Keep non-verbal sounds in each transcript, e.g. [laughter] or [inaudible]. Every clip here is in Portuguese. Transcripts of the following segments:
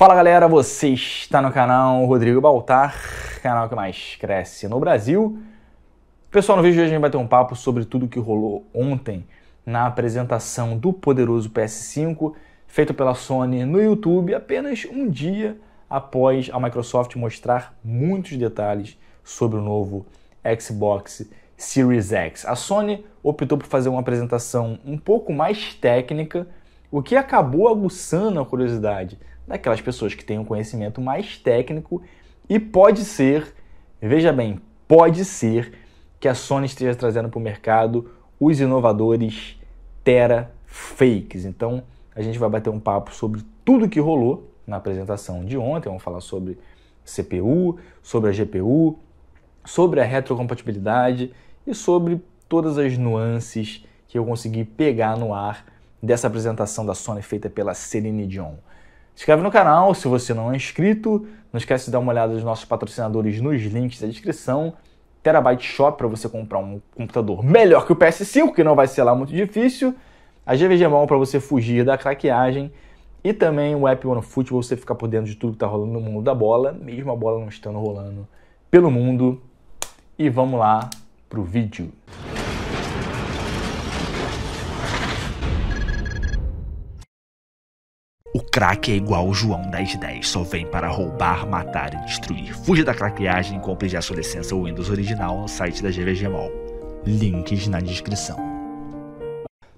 Fala galera, você está no canal Rodrigo Baltar, canal que mais cresce no Brasil. Pessoal, no vídeo de hoje a gente vai ter um papo sobre tudo que rolou ontem na apresentação do poderoso PS5, feito pela Sony no YouTube, apenas um dia após a Microsoft mostrar muitos detalhes sobre o novo Xbox Series X. A Sony optou por fazer uma apresentação um pouco mais técnica, o que acabou aguçando a curiosidade daquelas pessoas que têm um conhecimento mais técnico e pode ser, veja bem, pode ser que a Sony esteja trazendo para o mercado os inovadores Terra Fakes. Então a gente vai bater um papo sobre tudo que rolou na apresentação de ontem. Vamos falar sobre CPU, sobre a GPU, sobre a retrocompatibilidade e sobre todas as nuances que eu consegui pegar no ar dessa apresentação da Sony feita pela Celine Dion. Se inscreve no canal se você não é inscrito. Não esquece de dar uma olhada nos nossos patrocinadores nos links da descrição. Terabyte Shop para você comprar um computador melhor que o PS5, que não vai ser lá muito difícil. A GVG Mall para você fugir da craqueagem. E também o App One Football, você ficar por dentro de tudo que está rolando no mundo da bola, mesmo a bola não estando rolando pelo mundo. E vamos lá pro vídeo. Crack é igual o João 1010, só vem para roubar, matar e destruir. Fuja da craqueagem e compre já sua licença Windows original no site da GVG Mall. Links na descrição.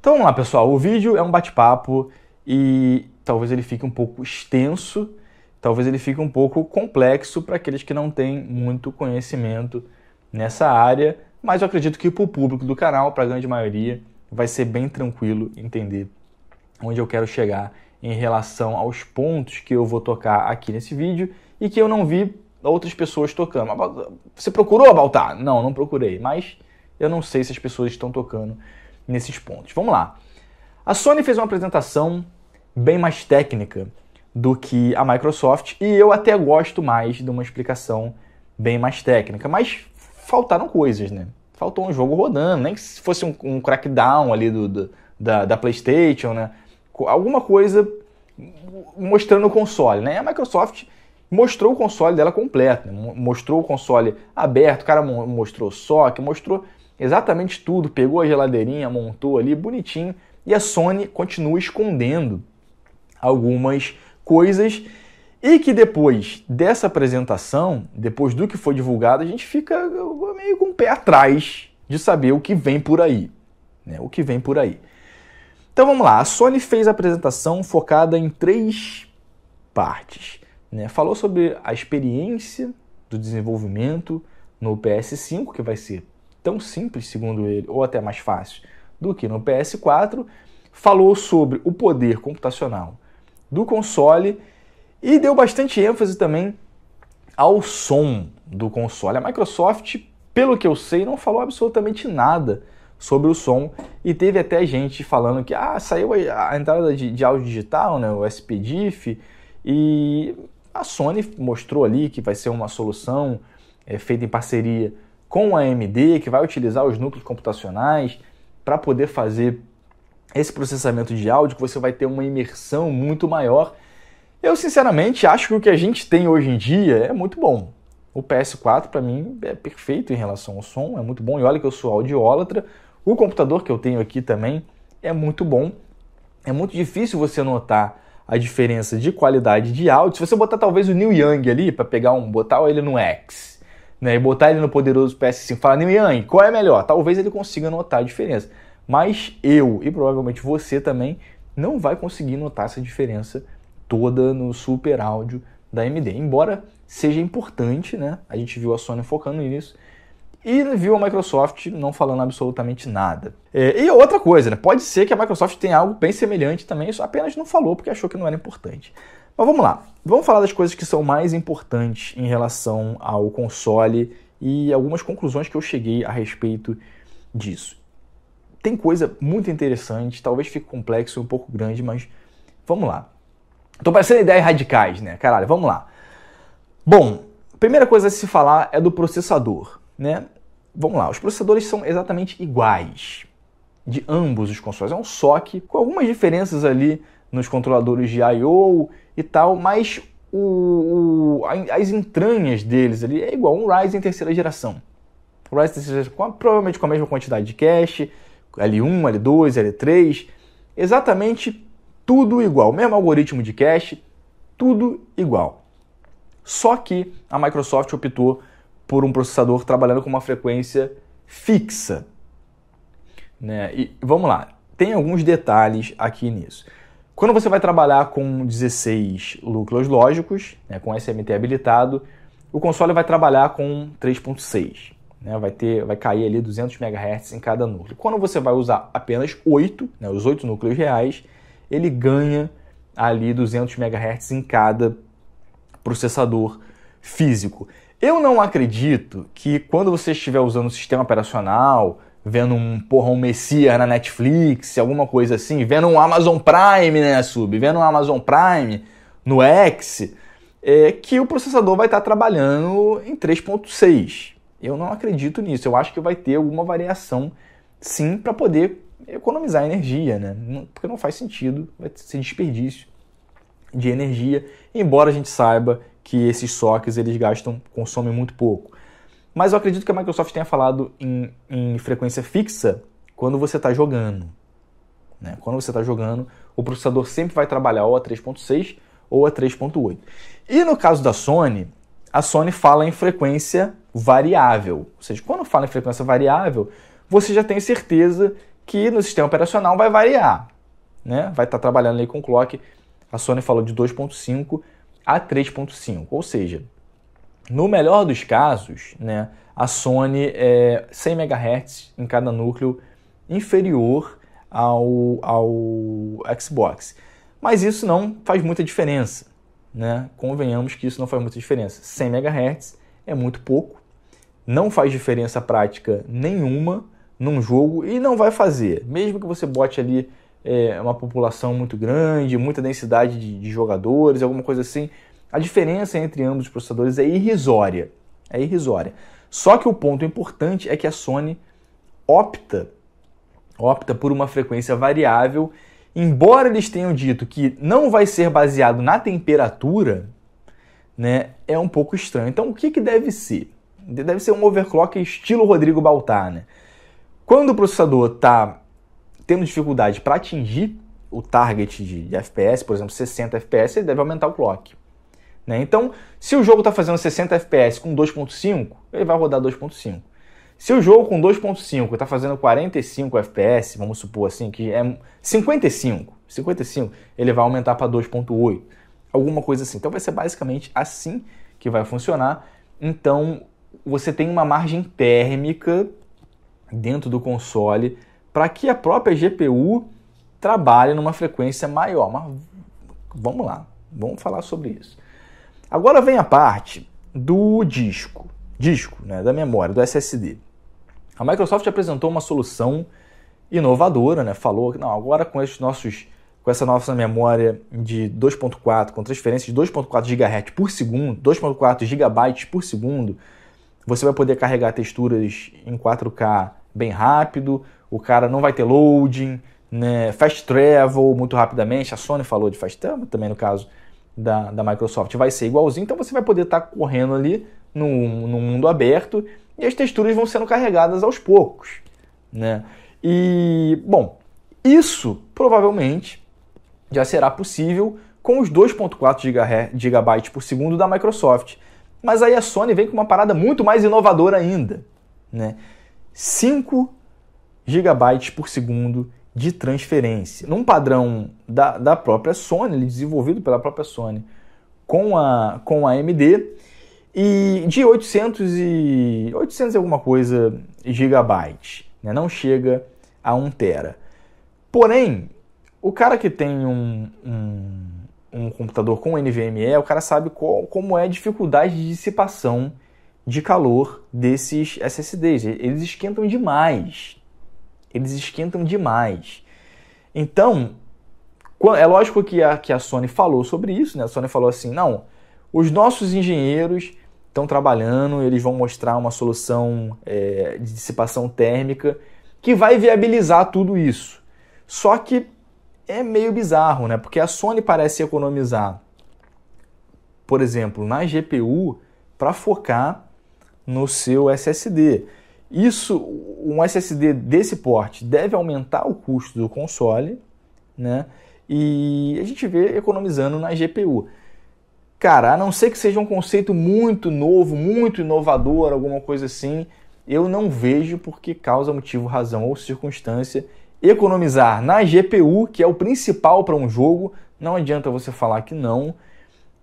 Então vamos lá, pessoal. O vídeo é um bate-papo e talvez ele fique um pouco extenso, talvez ele fique um pouco complexo para aqueles que não têm muito conhecimento nessa área, mas eu acredito que para o público do canal, para a grande maioria, vai ser bem tranquilo entender onde eu quero chegar em relação aos pontos que eu vou tocar aqui nesse vídeo e que eu não vi outras pessoas tocando. Você procurou, Baltar? Não, não procurei, mas eu não sei se as pessoas estão tocando nesses pontos. Vamos lá. A Sony fez uma apresentação bem mais técnica do que a Microsoft e eu até gosto mais de uma explicação bem mais técnica, mas faltaram coisas, né? Faltou um jogo rodando, nem que fosse um, um crackdown ali do, do da, da PlayStation, né? alguma coisa mostrando o console, né? A Microsoft mostrou o console dela completo, né? mostrou o console aberto, o cara mostrou só, que mostrou exatamente tudo, pegou a geladeirinha, montou ali bonitinho, e a Sony continua escondendo algumas coisas e que depois dessa apresentação, depois do que foi divulgado, a gente fica meio com o pé atrás de saber o que vem por aí, né? O que vem por aí. Então vamos lá, a Sony fez a apresentação focada em três partes. Né? Falou sobre a experiência do desenvolvimento no PS5, que vai ser tão simples, segundo ele, ou até mais fácil do que no PS4. Falou sobre o poder computacional do console e deu bastante ênfase também ao som do console. A Microsoft, pelo que eu sei, não falou absolutamente nada sobre o som. E teve até gente falando que ah, saiu a, entrada de, de áudio digital, né, o SPDIF, e a Sony mostrou ali que vai ser uma solução é, feita em parceria com a AMD, que vai utilizar os núcleos computacionais para poder fazer esse processamento de áudio, que você vai ter uma imersão muito maior. Eu, sinceramente, acho que o que a gente tem hoje em dia é muito bom. O PS4, para mim, é perfeito em relação ao som, é muito bom. E olha que eu sou audiólatra, o computador que eu tenho aqui também é muito bom. É muito difícil você notar a diferença de qualidade de áudio. Se você botar talvez o Neil Young ali para pegar um, botar ele no X, né, e botar ele no poderoso PS5, falar Neil Young, qual é melhor? Talvez ele consiga notar a diferença. Mas eu e provavelmente você também não vai conseguir notar essa diferença toda no super áudio da AMD, embora seja importante, né? A gente viu a Sony focando nisso e viu a Microsoft não falando absolutamente nada. É, e outra coisa, né? pode ser que a Microsoft tenha algo bem semelhante também, só apenas não falou porque achou que não era importante. Mas vamos lá, vamos falar das coisas que são mais importantes em relação ao console e algumas conclusões que eu cheguei a respeito disso. Tem coisa muito interessante, talvez fique complexo, um pouco grande, mas vamos lá. Tô parecendo ideias radicais, né? Caralho, vamos lá. Bom, primeira coisa a se falar é do processador né? Vamos lá, os processadores são exatamente iguais de ambos os consoles. É um SOC com algumas diferenças ali nos controladores de I/O e tal, mas o, o, as entranhas deles ali é igual um Ryzen terceira geração. O Ryzen terceira geração, com provavelmente com a mesma quantidade de cache, L1, L2, L3, exatamente tudo igual, mesmo algoritmo de cache, tudo igual. Só que a Microsoft optou por um processador trabalhando com uma frequência fixa. Né? E vamos lá, tem alguns detalhes aqui nisso. Quando você vai trabalhar com 16 núcleos lógicos, né, com SMT habilitado, o console vai trabalhar com 3.6, né, vai ter, vai cair ali 200 MHz em cada núcleo. Quando você vai usar apenas 8, né, os 8 núcleos reais, ele ganha ali 200 MHz em cada processador físico. Eu não acredito que quando você estiver usando o sistema operacional, vendo um porra, um Messias na Netflix, alguma coisa assim, vendo um Amazon Prime, né, Sub? Vendo um Amazon Prime no X, é, que o processador vai estar trabalhando em 3.6. Eu não acredito nisso. Eu acho que vai ter alguma variação, sim, para poder economizar energia, né? Porque não faz sentido, vai ser desperdício de energia, embora a gente saiba que esses SOCs eles gastam, consomem muito pouco. Mas eu acredito que a Microsoft tenha falado em, em frequência fixa quando você está jogando. Né? Quando você está jogando, o processador sempre vai trabalhar ou a 3.6 ou a 3.8. E no caso da Sony, a Sony fala em frequência variável. Ou seja, quando fala em frequência variável, você já tem certeza que no sistema operacional vai variar. Né? Vai estar tá trabalhando ali com o clock. A Sony falou de 2.5 a 3,5. Ou seja, no melhor dos casos, né, a Sony é 100 MHz em cada núcleo inferior ao, ao Xbox. Mas isso não faz muita diferença. Né? Convenhamos que isso não faz muita diferença. 100 MHz é muito pouco, não faz diferença prática nenhuma num jogo e não vai fazer. Mesmo que você bote ali é, uma população muito grande, muita densidade de, de jogadores, alguma coisa assim. A diferença entre ambos os processadores é irrisória. É irrisória. Só que o ponto importante é que a Sony opta opta por uma frequência variável, embora eles tenham dito que não vai ser baseado na temperatura, né? É um pouco estranho. Então, o que, que deve ser? Deve ser um overclock estilo Rodrigo Baltar, né? Quando o processador está tendo dificuldade para atingir o target de FPS, por exemplo, 60 FPS, ele deve aumentar o clock. Né? Então, se o jogo está fazendo 60 FPS com 2.5, ele vai rodar 2.5. Se o jogo com 2.5 está fazendo 45 FPS, vamos supor assim, que é 55, 55, ele vai aumentar para 2.8, alguma coisa assim. Então vai ser basicamente assim que vai funcionar. Então você tem uma margem térmica dentro do console para que a própria GPU trabalhe numa frequência maior. Mas vamos lá, vamos falar sobre isso. Agora vem a parte do disco, disco, né, da memória, do SSD. A Microsoft apresentou uma solução inovadora, né? Falou que não, agora com esses nossos com essa nossa memória de 2.4 com transferência de 2.4 GHz por segundo, 2.4 GB por segundo, você vai poder carregar texturas em 4K bem rápido, o cara não vai ter loading, né? fast travel muito rapidamente. A Sony falou de fast travel também no caso da, da Microsoft. Vai ser igualzinho, então você vai poder estar tá correndo ali no, no mundo aberto e as texturas vão sendo carregadas aos poucos. Né? E, bom, isso provavelmente já será possível com os 2.4 GB por segundo da Microsoft. Mas aí a Sony vem com uma parada muito mais inovadora ainda. Né? 5 gigabytes por segundo de transferência. Num padrão da, da própria Sony, desenvolvido pela própria Sony com a, com a AMD, e de 800 e 800 e alguma coisa gigabytes, né? não chega a 1 tera. Porém, o cara que tem um, um, um computador com NVMe, o cara sabe qual, como é a dificuldade de dissipação de calor desses SSDs. Eles esquentam demais, eles esquentam demais. Então, é lógico que a, que a Sony falou sobre isso, né? A Sony falou assim: não, os nossos engenheiros estão trabalhando, eles vão mostrar uma solução é, de dissipação térmica que vai viabilizar tudo isso. Só que é meio bizarro, né? Porque a Sony parece economizar, por exemplo, na GPU para focar no seu SSD. Isso, um SSD desse porte deve aumentar o custo do console, né? E a gente vê economizando na GPU. Cara, a não ser que seja um conceito muito novo, muito inovador, alguma coisa assim, eu não vejo que causa motivo, razão ou circunstância economizar na GPU, que é o principal para um jogo, não adianta você falar que não,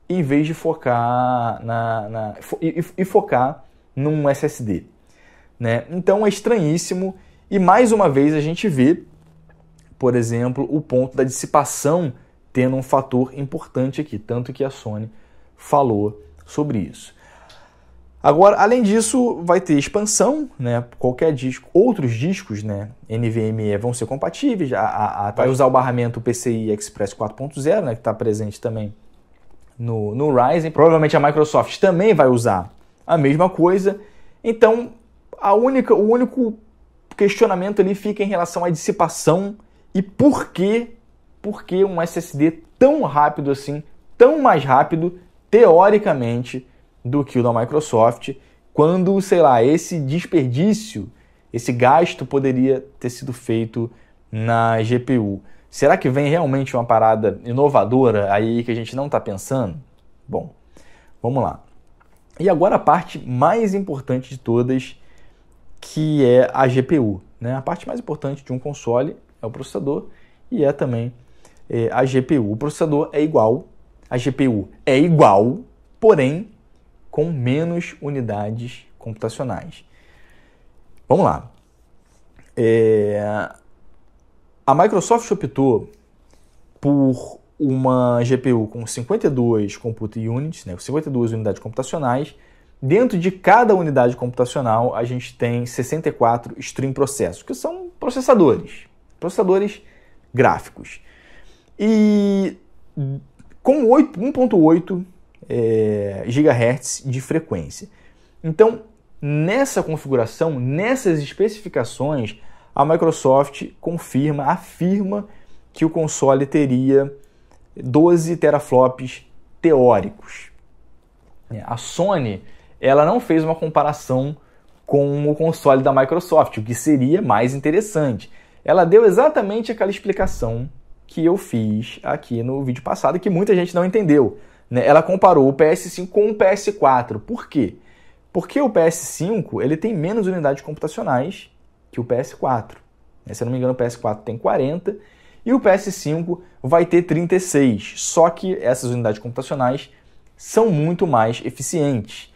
em vez de focar na, na e, e focar num SSD. Né? Então é estranhíssimo e mais uma vez a gente vê, por exemplo, o ponto da dissipação tendo um fator importante aqui, tanto que a Sony falou sobre isso. Agora, além disso, vai ter expansão, né? Qualquer disco, outros discos, né? NVMe vão ser compatíveis. A, a, a vai usar o barramento PCI Express 4.0, né? Que está presente também no, no Ryzen. Provavelmente a Microsoft também vai usar a mesma coisa. Então, a única, o único questionamento ali fica em relação à dissipação e por que, por que um SSD tão rápido assim, tão mais rápido, teoricamente, do que o da Microsoft, quando, sei lá, esse desperdício, esse gasto poderia ter sido feito na GPU. Será que vem realmente uma parada inovadora aí que a gente não está pensando? Bom, vamos lá. E agora a parte mais importante de todas, que é a GPU. Né? A parte mais importante de um console é o processador e é também é, a GPU. O processador é igual, a GPU é igual, porém com menos unidades computacionais. Vamos lá. É... A Microsoft optou por uma GPU com 52 compute units, né, 52 unidades computacionais, Dentro de cada unidade computacional, a gente tem 64 stream processos, que são processadores, processadores gráficos. E com 1.8 é, GHz de frequência. Então, nessa configuração, nessas especificações, a Microsoft confirma, afirma que o console teria 12 teraflops teóricos. É, a Sony ela não fez uma comparação com o console da Microsoft, o que seria mais interessante. Ela deu exatamente aquela explicação que eu fiz aqui no vídeo passado, que muita gente não entendeu. Né? Ela comparou o PS5 com o PS4. Por quê? Porque o PS5 ele tem menos unidades computacionais que o PS4. Né? Se eu não me engano, o PS4 tem 40 e o PS5 vai ter 36. Só que essas unidades computacionais são muito mais eficientes.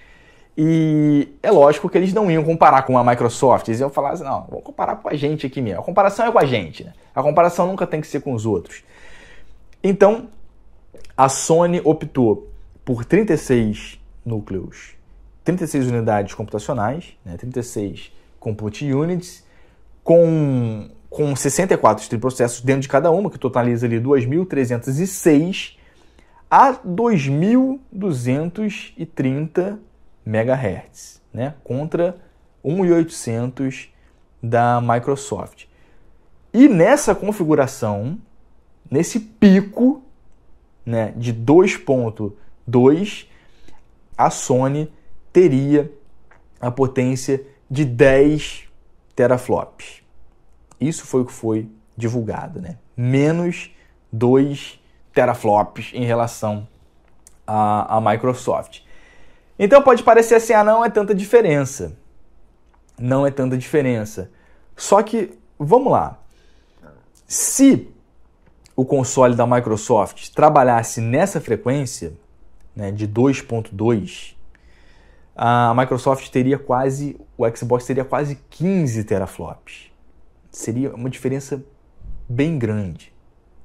E é lógico que eles não iam comparar com a Microsoft, eles iam falar assim, não, vou comparar com a gente aqui mesmo. A comparação é com a gente, né? A comparação nunca tem que ser com os outros. Então, a Sony optou por 36 núcleos, 36 unidades computacionais, né? 36 compute units, com, com 64 processos dentro de cada uma, que totaliza ali 2.306 a 2.230 MegaHertz, né? contra 1.800 da Microsoft. E nessa configuração, nesse pico né, de 2.2, a Sony teria a potência de 10 teraflops. Isso foi o que foi divulgado, né? Menos 2 teraflops em relação à Microsoft. Então pode parecer assim, ah, não é tanta diferença. Não é tanta diferença. Só que, vamos lá. Se o console da Microsoft trabalhasse nessa frequência, né, de 2.2, a Microsoft teria quase, o Xbox teria quase 15 teraflops. Seria uma diferença bem grande,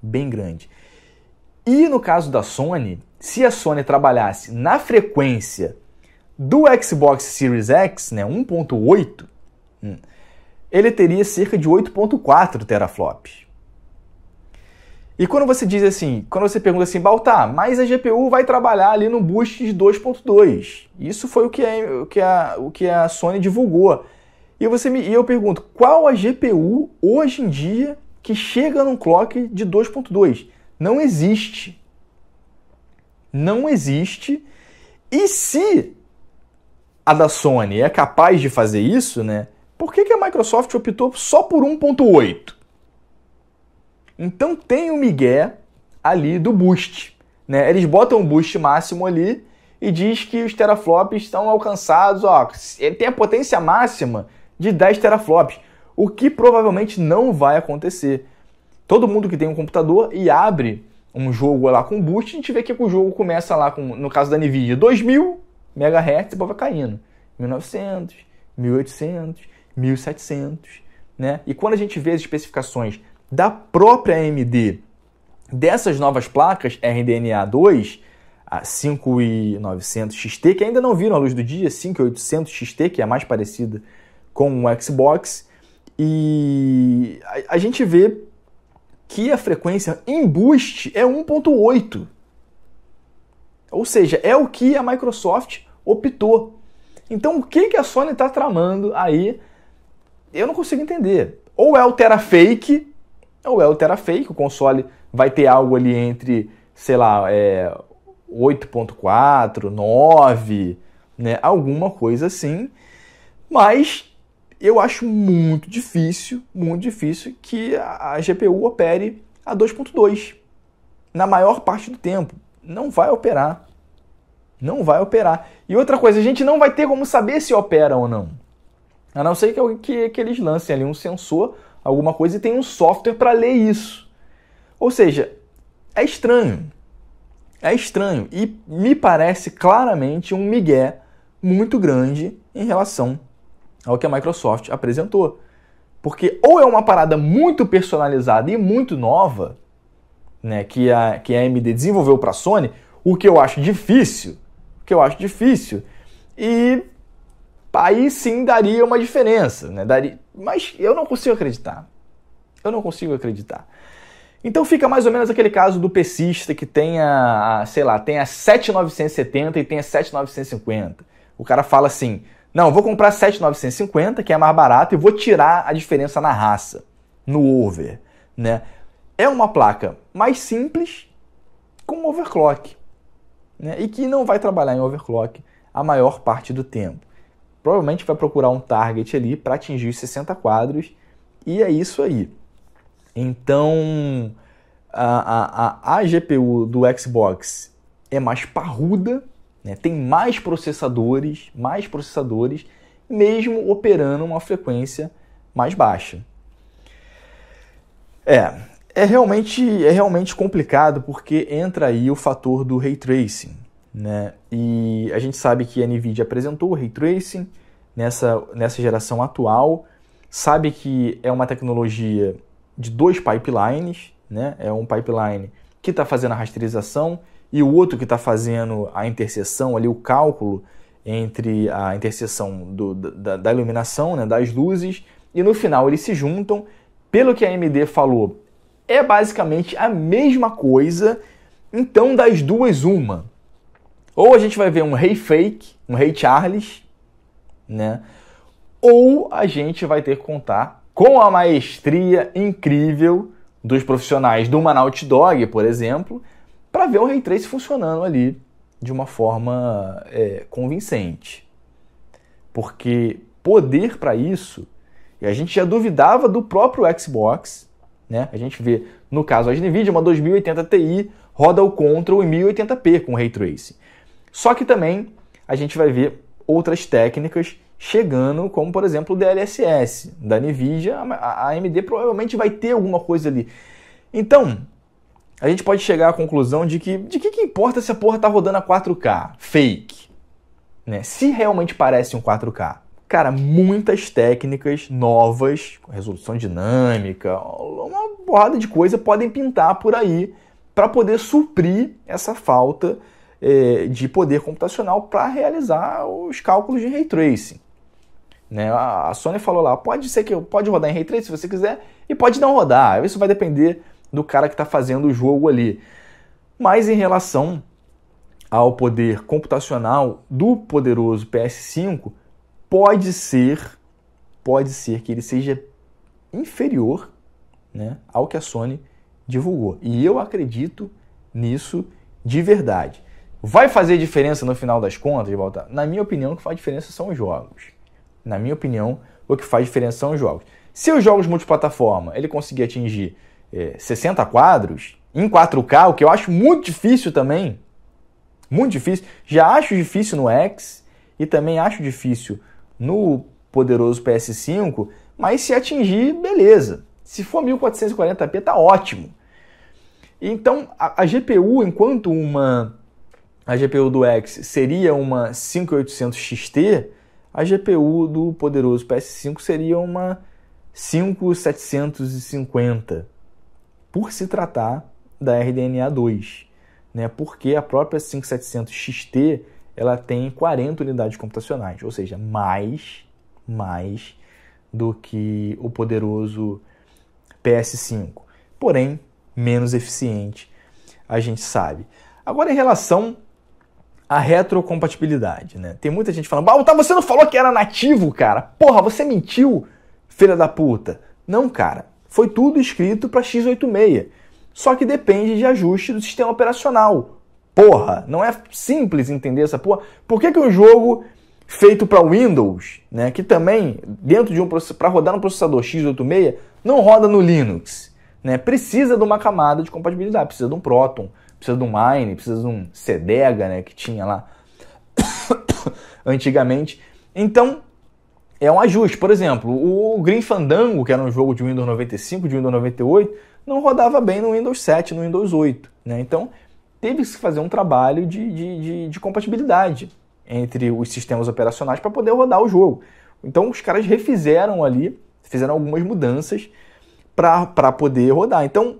bem grande. E no caso da Sony, se a Sony trabalhasse na frequência do Xbox Series X, né, 1.8, hum, ele teria cerca de 8.4 teraflop. E quando você diz assim, quando você pergunta assim, Baltar, mas a GPU vai trabalhar ali no boost de 2.2. Isso foi o que, a, o, que a, o que a Sony divulgou. E, você me, e eu pergunto, qual a GPU hoje em dia que chega num clock de 2.2? Não existe não existe. E se a da Sony é capaz de fazer isso, né? Por que, que a Microsoft optou só por 1.8? Então tem o Miguel ali do boost. Né? Eles botam o boost máximo ali e diz que os teraflops estão alcançados, ó, ele tem a potência máxima de 10 teraflops, o que provavelmente não vai acontecer. Todo mundo que tem um computador e abre um jogo lá com boost, a gente vê que o jogo começa lá, com, no caso da NVIDIA, 2000 MHz e vai caindo. 1900, 1800, 1700, né? E quando a gente vê as especificações da própria AMD dessas novas placas RDNA 2, a 5900 XT, que ainda não viram a luz do dia, 5800 XT, que é a mais parecida com o Xbox, e a, a gente vê que a frequência em boost é 1.8. Ou seja, é o que a Microsoft optou. Então o que, que a Sony está tramando aí? Eu não consigo entender. Ou é o Terafake, ou é o Terafake, o console vai ter algo ali entre, sei lá, é, 8.4, 9, né? Alguma coisa assim. Mas eu acho muito difícil, muito difícil que a GPU opere a 2.2 na maior parte do tempo. Não vai operar. Não vai operar. E outra coisa, a gente não vai ter como saber se opera ou não. A não ser que, que, que eles lancem ali um sensor, alguma coisa, e tem um software para ler isso. Ou seja, é estranho. É estranho. E me parece claramente um migué muito grande em relação ao que a Microsoft apresentou. Porque ou é uma parada muito personalizada e muito nova, né, que a, que a AMD desenvolveu para a Sony, o que eu acho difícil, o que eu acho difícil, e aí sim daria uma diferença, né, daria, mas eu não consigo acreditar, eu não consigo acreditar. Então fica mais ou menos aquele caso do pesista que tem a, a sei lá, tem a 7970 e tem a 7950. O cara fala assim, não, vou comprar 7,950, que é mais barato, e vou tirar a diferença na raça, no over. Né? É uma placa mais simples com overclock. Né? E que não vai trabalhar em overclock a maior parte do tempo. Provavelmente vai procurar um target ali para atingir os 60 quadros, e é isso aí. Então, a, a, a, a GPU do Xbox é mais parruda né? Tem mais processadores, mais processadores, mesmo operando uma frequência mais baixa. É, é realmente, é realmente complicado porque entra aí o fator do ray tracing, né? E a gente sabe que a Nvidia apresentou o ray tracing nessa, nessa geração atual, sabe que é uma tecnologia de dois pipelines, né? É um pipeline que está fazendo a rasterização e o outro que está fazendo a interseção ali, o cálculo entre a interseção do, da, da, iluminação, né, das luzes, e no final eles se juntam. Pelo que a AMD falou, é basicamente a mesma coisa, então das duas, uma. Ou a gente vai ver um Rei hey Fake, um Rei hey Charles, né? Ou a gente vai ter que contar com a maestria incrível dos profissionais do Manaut Dog, por exemplo, para ver o Ray Trace funcionando ali de uma forma é, convincente. Porque poder para isso, e a gente já duvidava do próprio Xbox, né? A gente vê, no caso da Nvidia, uma 2080 Ti roda o Control em 1080p com Ray Tracing. Só que também a gente vai ver outras técnicas chegando, como por exemplo o DLSS da NVIDIA, a AMD provavelmente vai ter alguma coisa ali. Então, a gente pode chegar à conclusão de que de que, que importa se a porra tá rodando a 4K? Fake. Né? Se realmente parece um 4K. Cara, muitas técnicas novas, resolução dinâmica, uma porrada de coisa podem pintar por aí para poder suprir essa falta eh, de poder computacional para realizar os cálculos de ray tracing. Né? A Sony falou lá, pode ser que pode rodar em Ray Tracing se você quiser, e pode não rodar. Isso vai depender do cara que está fazendo o jogo ali. Mas em relação ao poder computacional do poderoso PS5, pode ser, pode ser que ele seja inferior né, ao que a Sony divulgou. E eu acredito nisso de verdade. Vai fazer diferença no final das contas, Baltar? Na minha opinião, o que faz diferença são os jogos na minha opinião, o que faz diferença são os jogos. Se os jogos multiplataforma ele conseguir atingir é, eh, 60 quadros em 4K, o que eu acho muito difícil também, muito difícil, já acho difícil no X e também acho difícil no poderoso PS5, mas se atingir, beleza. Se for 1440p, tá ótimo. Então, a, a GPU, enquanto uma a GPU do X seria uma 5800 XT, a GPU do poderoso PS5 seria uma 5750, por se tratar da RDNA 2, né? porque a própria 5700 XT ela tem 40 unidades computacionais, ou seja, mais, mais do que o poderoso PS5, porém menos eficiente, a gente sabe. Agora, em relação a retrocompatibilidade, né? Tem muita gente falando, Balbo, tá, você não falou que era nativo, cara. Porra, você mentiu, filha da puta. Não, cara. Foi tudo escrito para x86. Só que depende de ajuste do sistema operacional. Porra, não é simples entender essa porra. Por que, que um jogo feito para Windows, né, que também dentro de um para rodar no processador x86 não roda no Linux, né? Precisa de uma camada de compatibilidade, precisa de um Proton, precisa de um Mine, precisa de um Sedega, né, que tinha lá [coughs] antigamente. Então, é um ajuste. Por exemplo, o Green Fandango, que era um jogo de Windows 95, de Windows 98, não rodava bem no Windows 7, no Windows 8. Né? Então, teve que fazer um trabalho de, de, de, de compatibilidade entre os sistemas operacionais para poder rodar o jogo. Então, os caras refizeram ali, fizeram algumas mudanças para poder rodar. Então,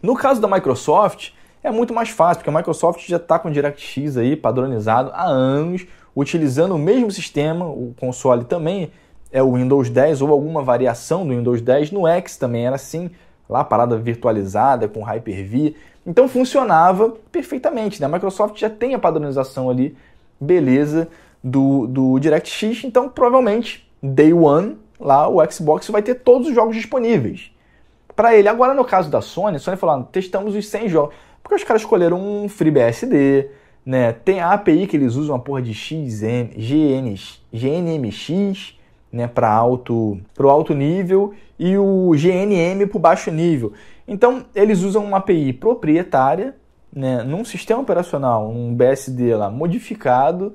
no caso da Microsoft, é muito mais fácil, porque a Microsoft já está com o DirectX aí padronizado há anos, utilizando o mesmo sistema, o console também é o Windows 10 ou alguma variação do Windows 10, no X também era assim, lá parada virtualizada com Hyper-V. Então funcionava perfeitamente, né? A Microsoft já tem a padronização ali, beleza, do, do DirectX, então provavelmente day one lá o Xbox vai ter todos os jogos disponíveis para ele. Agora no caso da Sony, a Sony falou: ah, testamos os 100 jogos. Porque os caras escolheram um FreeBSD, né? Tem a API que eles usam, a porra de XN, GN, GNMX, né, para alto, alto nível e o GNM para baixo nível. Então, eles usam uma API proprietária, né, num sistema operacional, um BSD lá modificado.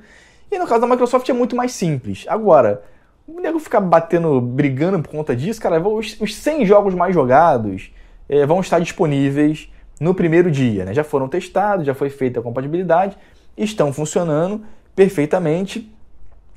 E no caso da Microsoft é muito mais simples. Agora, o nego ficar batendo, brigando por conta disso, cara, os, os 100 jogos mais jogados eh, vão estar disponíveis no primeiro dia. Né? Já foram testados, já foi feita a compatibilidade, estão funcionando perfeitamente.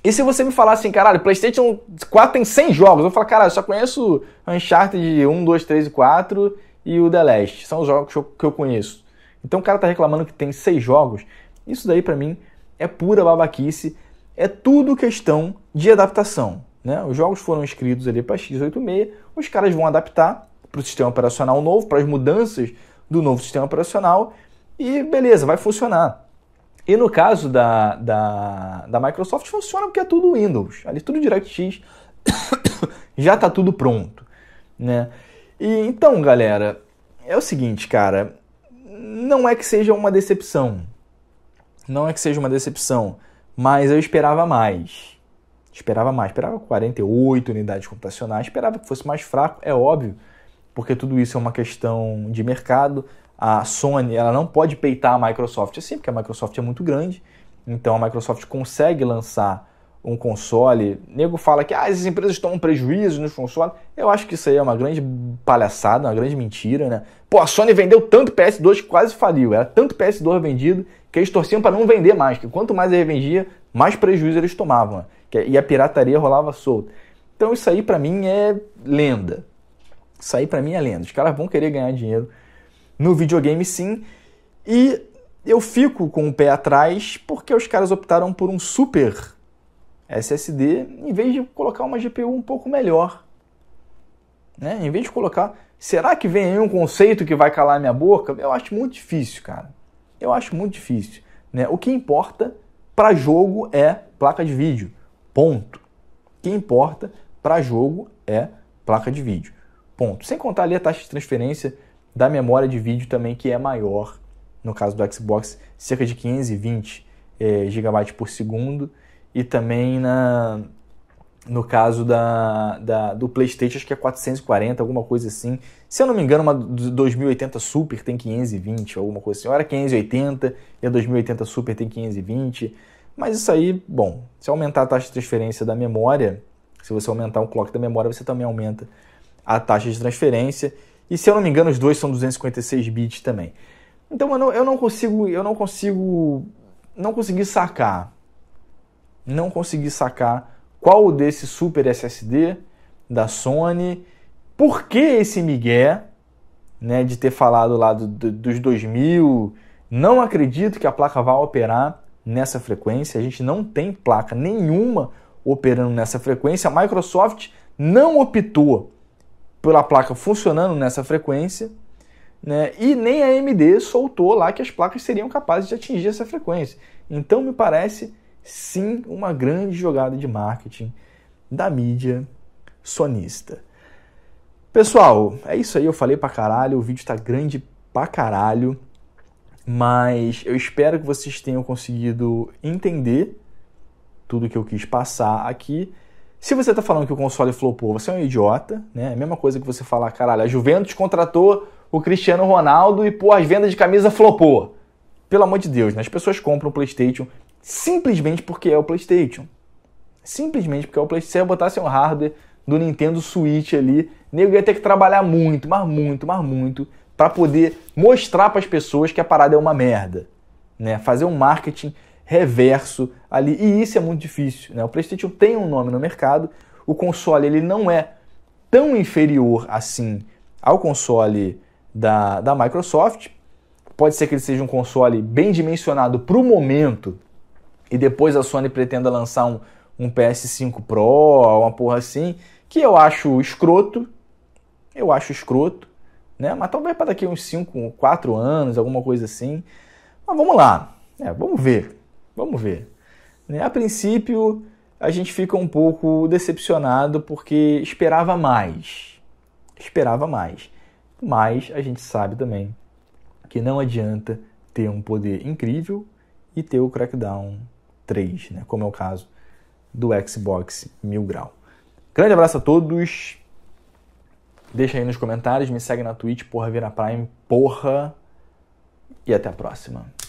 E se você me falar assim, caralho, PlayStation 4 tem 100 jogos, eu vou falar, caralho, eu só conheço Uncharted 1, 2, 3 e 4 e o The Last. São os jogos que eu conheço. Então o cara tá reclamando que tem 6 jogos. Isso daí para mim é pura babaquice. É tudo questão de adaptação. Né? Os jogos foram escritos ali para x86, os caras vão adaptar para o sistema operacional novo, para as mudanças do novo sistema operacional e beleza, vai funcionar. E no caso da, da, da Microsoft, funciona porque é tudo Windows, ali tudo DirectX, [coughs] já está tudo pronto, né? E então, galera, é o seguinte, cara, não é que seja uma decepção, não é que seja uma decepção, mas eu esperava mais. Esperava mais, esperava 48 unidades computacionais, esperava que fosse mais fraco, é óbvio porque tudo isso é uma questão de mercado. A Sony ela não pode peitar a Microsoft é assim, porque a Microsoft é muito grande. Então a Microsoft consegue lançar um console. O nego fala que ah, as empresas estão um prejuízo nos consoles. Eu acho que isso aí é uma grande palhaçada, uma grande mentira, né? Pô, a Sony vendeu tanto PS2 que quase faliu. Era tanto PS2 vendido que eles torciam para não vender mais. Que quanto mais eles vendia, mais prejuízo eles tomavam. Né? E a pirataria rolava solta. Então isso aí para mim é lenda. Isso aí pra mim é lenda. Os caras vão querer ganhar dinheiro no videogame sim. E eu fico com o pé atrás porque os caras optaram por um super SSD em vez de colocar uma GPU um pouco melhor. Né? Em vez de colocar. Será que vem aí um conceito que vai calar minha boca? Eu acho muito difícil, cara. Eu acho muito difícil. Né? O que importa para jogo é placa de vídeo. Ponto. O que importa para jogo é placa de vídeo. Ponto. Sem contar ali a taxa de transferência da memória de vídeo também, que é maior, no caso do Xbox, cerca de 520 é, GB por segundo. E também na, no caso da, da, do PlayStation, acho que é 440, alguma coisa assim. Se eu não me engano, uma 2080 Super tem 520, alguma coisa assim. Ou era 580 e a 2080 Super tem 520. Mas isso aí, bom, se aumentar a taxa de transferência da memória, se você aumentar o clock da memória, você também aumenta a taxa de transferência. E se eu não me engano, os dois são 256 bits também. Então, mano, eu não consigo, eu não consigo, não consegui sacar, não consegui sacar qual desse Super SSD da Sony, por que esse Miguel, né, de ter falado lá do, do, dos 2000, não acredito que a placa vá operar nessa frequência, a gente não tem placa nenhuma operando nessa frequência, a Microsoft não optou pela placa funcionando nessa frequência, né? E nem a AMD soltou lá que as placas seriam capazes de atingir essa frequência. Então me parece sim uma grande jogada de marketing da mídia sonista. Pessoal, é isso aí, eu falei pra caralho, o vídeo tá grande pra caralho, mas eu espero que vocês tenham conseguido entender tudo que eu quis passar aqui. Se você está falando que o console flopou, você é um idiota, né? É a mesma coisa que você falar, caralho, a Juventus contratou o Cristiano Ronaldo e, pô, as vendas de camisa flopou. Pelo amor de Deus, né? As pessoas compram o PlayStation simplesmente porque é o PlayStation. Simplesmente porque é o PlayStation. Se eu botasse um hardware do Nintendo Switch ali, nego ia ter que trabalhar muito, mas muito, mas muito, para poder mostrar para as pessoas que a parada é uma merda, né? Fazer um marketing reverso ali. E isso é muito difícil. Né? O PlayStation tem um nome no mercado, o console ele não é tão inferior assim ao console da, da Microsoft. Pode ser que ele seja um console bem dimensionado para o momento e depois a Sony pretenda lançar um, um PS5 Pro, uma porra assim, que eu acho escroto. Eu acho escroto, né? Mas talvez para daqui uns 5, 4 anos, alguma coisa assim. Mas vamos lá, é, vamos ver. Vamos ver. Né? A princípio, a gente fica um pouco decepcionado porque esperava mais. Esperava mais. Mas a gente sabe também que não adianta ter um poder incrível e ter o Crackdown 3, né? como é o caso do Xbox Mil Grau. Grande abraço a todos. Deixa aí nos comentários, me segue na Twitch, porra, vira Prime, porra. E até a próxima.